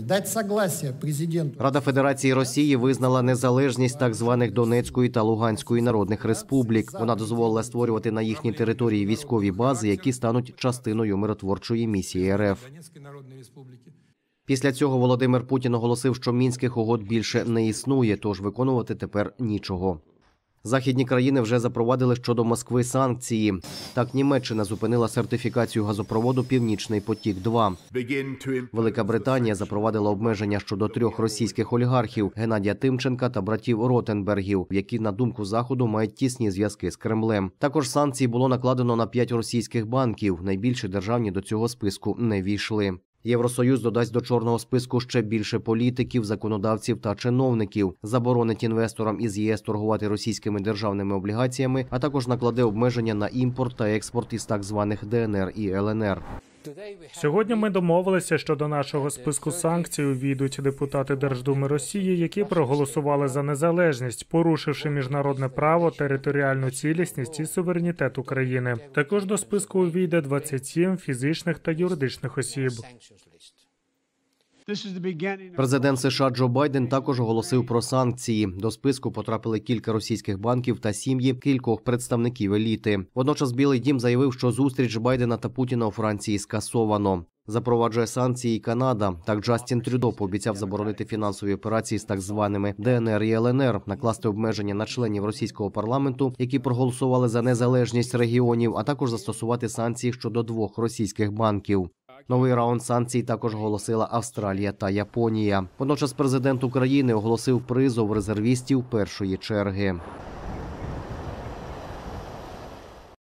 Дать согласие президенту Рада Федерації Росії визнала незалежність так званих Донецької та Луганської народних республік. Вона дозволила створювати на їхній території військові бази, які стануть частиною миротворчої місії РФ. Після цього Володимир Путін оголосив, що мінських угод більше не існує, тож виконувати тепер нічого. Західні країни вже запровадили щодо Москви санкції. Так Німеччина зупинила сертифікацію газопроводу Північний потік. потік-2». Велика Британія запровадила обмеження щодо трьох російських олігархів Геннадія Тимченка та братів Ротенбергів, які на думку заходу мають тісні зв'язки з Кремлем. Також санкції було накладено на п'ять російських банків. Найбільші державні до цього списку не війшли. Євросоюз додасть до чорного списку ще більше політиків, законодавців та чиновників, заборонить інвесторам із ЄС торгувати російськими державними облігаціями, а також накладе обмеження на імпорт та експорт із так званих ДНР і ЛНР. Сьогодні ми домовилися, що до нашого списку санкцій увійдуть депутати Держдуми Росії, які проголосували за незалежність, порушивши міжнародне право, територіальну цілісність і суверенітет України. Також до списку увійде 27 фізичних та юридичних осіб. Президент США Джо Байден також оголосив про санкції. До списку потрапили кілька російських банків та сім'ї кількох представників еліти. Водночас, Білий Дім заявив, що зустріч Байдена та Путіна у Франції скасовано. Запроваджує санкції Канада. Так Джастін Трюдо пообіцяв заборонити фінансові операції з так званими ДНР і ЛНР, накласти обмеження на членів російського парламенту, які проголосували за незалежність регіонів, а також застосувати санкції щодо двох російських банків. Новий раунд санкцій також оголосила Австралія та Японія. Водночас президент України оголосив призов резервістів першої черги.